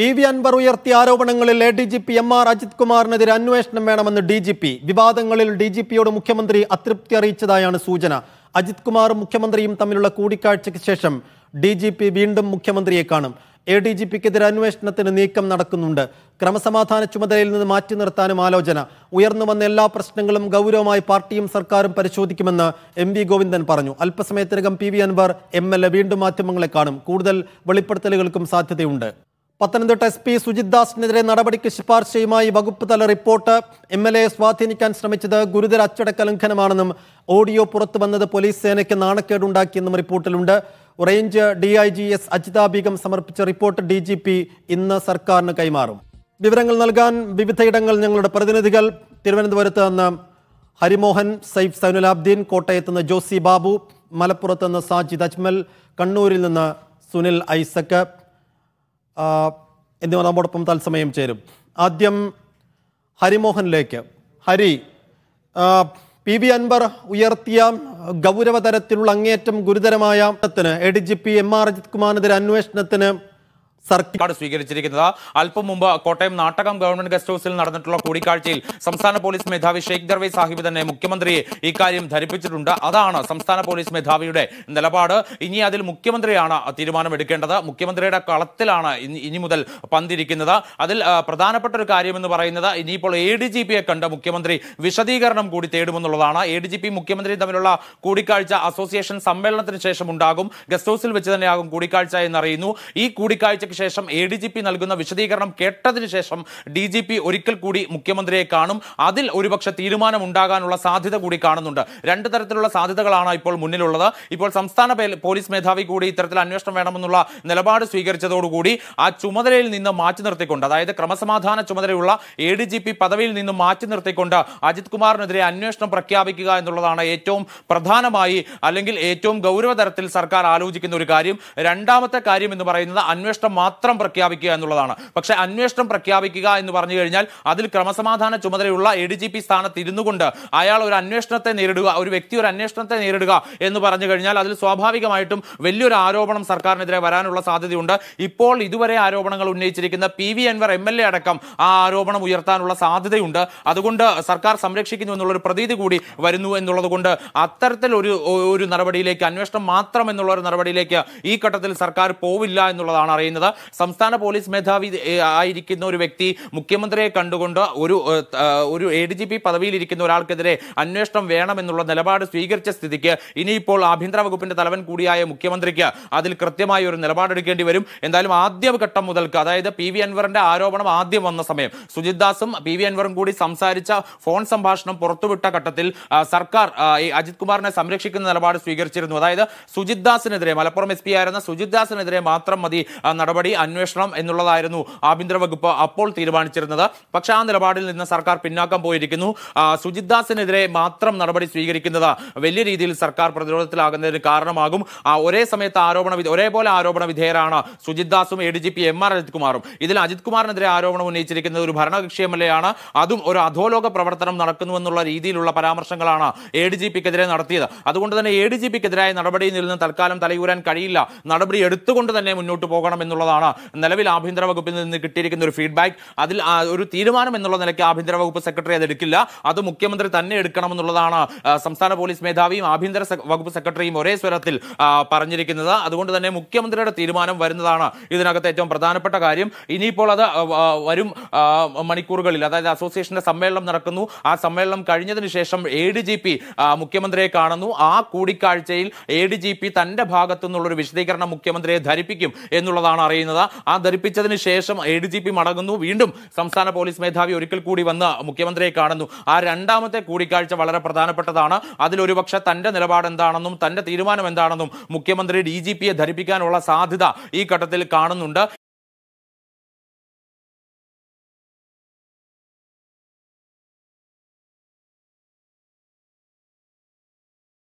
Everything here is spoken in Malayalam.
പി വി അൻവർ ഉയർത്തിയ ആരോപണങ്ങളിൽ A D G P M R Ajith കുമാറിനെതിരെ അന്വേഷണം വേണമെന്ന് ഡി ജി പി വിവാദങ്ങളിൽ ഡി ജി പിയോട് മുഖ്യമന്ത്രി അതൃപ്തി അറിയിച്ചതായാണ് സൂചന അജിത് കുമാറും മുഖ്യമന്ത്രിയും തമ്മിലുള്ള കൂടിക്കാഴ്ചയ്ക്ക് ശേഷം ഡി ജി പി വീണ്ടും മുഖ്യമന്ത്രിയെ കാണും എ ഡി ജി പിക്കെതിരെ അന്വേഷണത്തിന് നീക്കം നടക്കുന്നുണ്ട് ക്രമസമാധാന ചുമതലയിൽ നിന്ന് മാറ്റി നിർത്താനും ആലോചന ഉയർന്നു വന്ന എല്ലാ പ്രശ്നങ്ങളും ഗൗരവമായി പാർട്ടിയും സർക്കാരും പരിശോധിക്കുമെന്ന് എം വി ഗോവിന്ദൻ പറഞ്ഞു അല്പസമയത്തിനകം P V Anvar M L A വീണ്ടും മാധ്യമങ്ങളെ കാണും കൂടുതൽ വെളിപ്പെടുത്തലുകൾക്കും സാധ്യതയുണ്ട് പത്തനംതിട്ട എസ് പി സുജിത് ദാസിനെതിരെ നടപടിക്ക് ശുപാർശയുമായി വകുപ്പ് തല റിപ്പോർട്ട് എം എൽ എ സ്വാധീനിക്കാൻ ശ്രമിച്ചത് ഗുരുതര അച്ചടക്ക ലംഘനമാണെന്നും ഓഡിയോ പുറത്തു വന്നത് പോലീസ് സേനയ്ക്ക് നാണക്കേടുണ്ടാക്കിയെന്നും റിപ്പോർട്ടിലുണ്ട് range D I G S Ajitha Beegum സമർപ്പിച്ച റിപ്പോർട്ട് ഡി ജി പി ഇന്ന് സർക്കാരിന് കൈമാറും വിവരങ്ങൾ നൽകാൻ വിവിധയിടങ്ങൾ ഞങ്ങളുടെ പ്രതിനിധികൾ തിരുവനന്തപുരത്ത് നിന്ന് ഹരിമോഹൻ സൈഫ് സൈനുലാബ്ദീൻ കോട്ടയത്ത് നിന്ന് ജോസി ബാബു മലപ്പുറത്ത് നിന്ന് സാജിദ് അജ്മൽ കണ്ണൂരിൽ നിന്ന് സുനിൽ ഐസക് എന്നിവ നമ്മോടൊപ്പം തത്സമയം ചേരും ആദ്യം ഹരിമോഹനിലേക്ക് ഹരി പി വി അൻവർ ഉയർത്തിയ ഗൗരവതരത്തിലുള്ള അങ്ങേയറ്റം ഗുരുതരമായ A D G P M R Ajith കുമാറിനെതിരെ അന്വേഷണത്തിന് സർക്കാർ സ്വീകരിച്ചിരിക്കുന്നത് അല്പം മുമ്പ് കോട്ടയം നാട്ടകം ഗവൺമെന്റ് ഗസ്റ്റ് ഹൌസിൽ നടന്നിട്ടുള്ള കൂടിക്കാഴ്ചയിൽ സംസ്ഥാന പോലീസ് മേധാവി ഷെയ്ഖ് ദർവൈ സാഹിബ് തന്നെ മുഖ്യമന്ത്രിയെ ഇക്കാര്യം ധരിപ്പിച്ചിട്ടുണ്ട് അതാണ് സംസ്ഥാന പോലീസ് മേധാവിയുടെ നിലപാട് ഇനി അതിൽ മുഖ്യമന്ത്രിയാണ് തീരുമാനമെടുക്കേണ്ടത് മുഖ്യമന്ത്രിയുടെ കളത്തിലാണ് ഇനി മുതൽ പന്തിരിക്കുന്നത് അതിൽ പ്രധാനപ്പെട്ട ഒരു കാര്യമെന്ന് പറയുന്നത് ഇനിയിപ്പോൾ എ ഡി ജി പിയെ കണ്ട് മുഖ്യമന്ത്രി വിശദീകരണം കൂടി തേടുമെന്നുള്ളതാണ് എ ഡി ജി പി മുഖ്യമന്ത്രിയും തമ്മിലുള്ള കൂടിക്കാഴ്ച അസോസിയേഷൻ സമ്മേളനത്തിന് ശേഷം ഉണ്ടാകും ഗസ്റ്റ് ഹൌസിൽ വെച്ച് തന്നെയാകും കൂടിക്കാഴ്ച എന്നറിയുന്നു ഈ കൂടിക്കാഴ്ച ചർച്ചയ്ക്ക് ശേഷം എ ഡി ജി പി നൽകുന്ന വിശദീകരണം കേട്ടതിന് ശേഷം ഡി ജി പി ഒരിക്കൽ കൂടി മുഖ്യമന്ത്രിയെ കാണും അതിൽ ഒരുപക്ഷെ ഉണ്ടാകാനുള്ള സാധ്യത കൂടി കാണുന്നുണ്ട് രണ്ട് തരത്തിലുള്ള സാധ്യതകളാണ് ഇപ്പോൾ മുന്നിലുള്ളത് ഇപ്പോൾ സംസ്ഥാന പോലീസ് മേധാവി കൂടി ഇത്തരത്തിൽ അന്വേഷണം വേണമെന്നുള്ള നിലപാട് സ്വീകരിച്ചതോടുകൂടി ആ ചുമതലയിൽ നിന്ന് മാറ്റി നിർത്തിക്കൊണ്ട് അതായത് ക്രമസമാധാന ചുമതലയുള്ള എ ഡി ജി പി പദവിയിൽ നിന്ന് മാറ്റി നിർത്തിക്കൊണ്ട് അജിത് കുമാറിനെതിരെ അന്വേഷണം പ്രഖ്യാപിക്കുക എന്നുള്ളതാണ് ഏറ്റവും പ്രധാനമായി അല്ലെങ്കിൽ ഏറ്റവും ഗൗരവതരത്തിൽ സർക്കാർ ആലോചിക്കുന്ന ഒരു കാര്യം രണ്ടാമത്തെ കാര്യം എന്ന് പറയുന്നത് അന്വേഷണം മാത്രം പ്രഖ്യാപിക്കുക എന്നുള്ളതാണ് പക്ഷേ അന്വേഷണം പ്രഖ്യാപിക്കുക എന്ന് പറഞ്ഞു കഴിഞ്ഞാൽ അതിൽ ക്രമസമാധാന ചുമതലയുള്ള എ ഡി ജി പി സ്ഥാനത്ത് ഇരുന്നു കൊണ്ട് അയാൾ ഒരു അന്വേഷണത്തെ നേരിടുക ഒരു വ്യക്തി ഒരു അന്വേഷണത്തെ നേരിടുക എന്ന് പറഞ്ഞു കഴിഞ്ഞാൽ അതിൽ സ്വാഭാവികമായിട്ടും വലിയൊരു ആരോപണം സർക്കാരിനെതിരെ വരാനുള്ള സാധ്യതയുണ്ട് ഇപ്പോൾ ഇതുവരെ ആരോപണങ്ങൾ ഉന്നയിച്ചിരിക്കുന്ന P V Anvar M L A അടക്കം ആ ആരോപണം ഉയർത്താനുള്ള സാധ്യതയുണ്ട് അതുകൊണ്ട് സർക്കാർ സംരക്ഷിക്കുന്നു എന്നുള്ളൊരു പ്രതീതി കൂടി വരുന്നു എന്നുള്ളത് കൊണ്ട് അത്തരത്തിലൊരു ഒരു നടപടിയിലേക്ക് അന്വേഷണം മാത്രം എന്നുള്ള ഒരു നടപടിയിലേക്ക് ഈ ഘട്ടത്തിൽ സർക്കാർ പോവില്ല എന്നുള്ളതാണ് അറിയുന്നത് സംസ്ഥാന പോലീസ് മേധാവി ആയിരിക്കുന്ന ഒരു വ്യക്തി മുഖ്യമന്ത്രിയെ കണ്ടുകൊണ്ട് ഒരു ഒരു എ ഡി ജി പി പദവിയിലിരിക്കുന്ന ഒരാൾക്കെതിരെ അന്വേഷണം വേണമെന്നുള്ള നിലപാട് സ്വീകരിച്ച സ്ഥിതിക്ക് ഇനിയിപ്പോൾ ആഭ്യന്തര വകുപ്പിന്റെ തലവൻ കൂടിയായ മുഖ്യമന്ത്രിക്ക് അതിൽ കൃത്യമായ ഒരു നിലപാടെടുക്കേണ്ടി വരും എന്തായാലും ആദ്യഘട്ടം മുതൽക്ക് അതായത് പി വി അൻവറിന്റെ ആരോപണം ആദ്യം വന്ന സമയം സുജിത് ദാസും പി വി അൻവറും കൂടി സംസാരിച്ച ഫോൺ സംഭാഷണം പുറത്തുവിട്ട ഘട്ടത്തിൽ സർക്കാർ അജിത് കുമാറിനെ സംരക്ഷിക്കുന്ന നിലപാട് സ്വീകരിച്ചിരുന്നു അതായത് സുജിത് ദാസിനെതിരെ മലപ്പുറം എസ് പി ആയിരുന്ന സുജിത് ദാസിനെതിരെ മാത്രം മതി നടപടി നടപടി അന്വേഷണം എന്നുള്ളതായിരുന്നു ആഭ്യന്തര വകുപ്പ് അപ്പോൾ തീരുമാനിച്ചിരുന്നത് പക്ഷേ ആ നിലപാടിൽ നിന്ന് സർക്കാർ പിന്നാക്കം പോയിരിക്കുന്നു സുജിത് ദാസിനെതിരെ മാത്രം നടപടി സ്വീകരിക്കുന്നത് വലിയ രീതിയിൽ സർക്കാർ പ്രതിരോധത്തിലാകുന്നതിന് കാരണമാകും ഒരേ സമയത്ത് ആരോപണ ഒരേപോലെ ആരോപണ വിധേയരാണ് സുജിത് ദാസും A D G P M R Ajith കുമാറും ഇതിൽ അജിത് കുമാറിനെതിരെ ആരോപണം ഉന്നയിച്ചിരിക്കുന്നത് ഒരു ഭരണകക്ഷി എം എൽ എ ആണ് അതും ഒരു അധോലോക പ്രവർത്തനം നടക്കുന്നുവെന്നുള്ള രീതിയിലുള്ള പരാമർശങ്ങളാണ് എ ഡി ജി പിക്കെതിരെ നടത്തിയത് അതുകൊണ്ട് തന്നെ എ ഡി ജി പിക്കെതിരായ നടപടിയിൽ നിന്ന് തൽക്കാലം തലയൂരാൻ കഴിയില്ല നടപടി എടുത്തുകൊണ്ട് തന്നെ മുന്നോട്ട് പോകണം എന്നുള്ളതാണ് എന്നുള്ളതാണ് നിലവിൽ ആഭ്യന്തര വകുപ്പിൽ നിന്ന് കിട്ടിയിരിക്കുന്ന ഒരു ഫീഡ്ബാക്ക് അതിൽ ഒരു തീരുമാനം എന്നുള്ള നിലയ്ക്ക് ആഭ്യന്തര വകുപ്പ് സെക്രട്ടറി എടുക്കില്ല അത് മുഖ്യമന്ത്രി തന്നെ എടുക്കണമെന്നുള്ളതാണ് സംസ്ഥാന പോലീസ് മേധാവിയും ആഭ്യന്തര വകുപ്പ് സെക്രട്ടറിയും ഒരേ സ്വരത്തിൽ പറഞ്ഞിരിക്കുന്നത് അതുകൊണ്ട് തന്നെ മുഖ്യമന്ത്രിയുടെ തീരുമാനം വരുന്നതാണ് ഇതിനകത്ത് ഏറ്റവും പ്രധാനപ്പെട്ട കാര്യം ഇനിയിപ്പോൾ അത് വരും മണിക്കൂറുകളിൽ അതായത് അസോസിയേഷന്റെ സമ്മേളനം നടക്കുന്നു ആ സമ്മേളനം കഴിഞ്ഞതിന് ശേഷം എ ഡി ജി പി മുഖ്യമന്ത്രിയെ കാണുന്നു ആ കൂടിക്കാഴ്ചയിൽ എ ഡി ജി പി തന്റെ ഭാഗത്തു നിന്നുള്ള ഒരു വിശദീകരണം മുഖ്യമന്ത്രിയെ ധരിപ്പിക്കും എന്നുള്ളതാണ് പറയുന്നത് ആ ധരിപ്പിച്ചതിന് ശേഷം എ ഡി ജി പി മടങ്ങുന്നു വീണ്ടും സംസ്ഥാന പോലീസ് മേധാവി ഒരിക്കൽ കൂടി വന്ന് മുഖ്യമന്ത്രിയെ കാണുന്നു ആ രണ്ടാമത്തെ കൂടിക്കാഴ്ച വളരെ പ്രധാനപ്പെട്ടതാണ് അതിലൊരുപക്ഷെ തന്റെ നിലപാട് എന്താണെന്നും തന്റെ തീരുമാനം എന്താണെന്നും മുഖ്യമന്ത്രി ഡി ജി പിയെ ധരിപ്പിക്കാനുള്ള സാധ്യത ഈ ഘട്ടത്തിൽ കാണുന്നുണ്ട്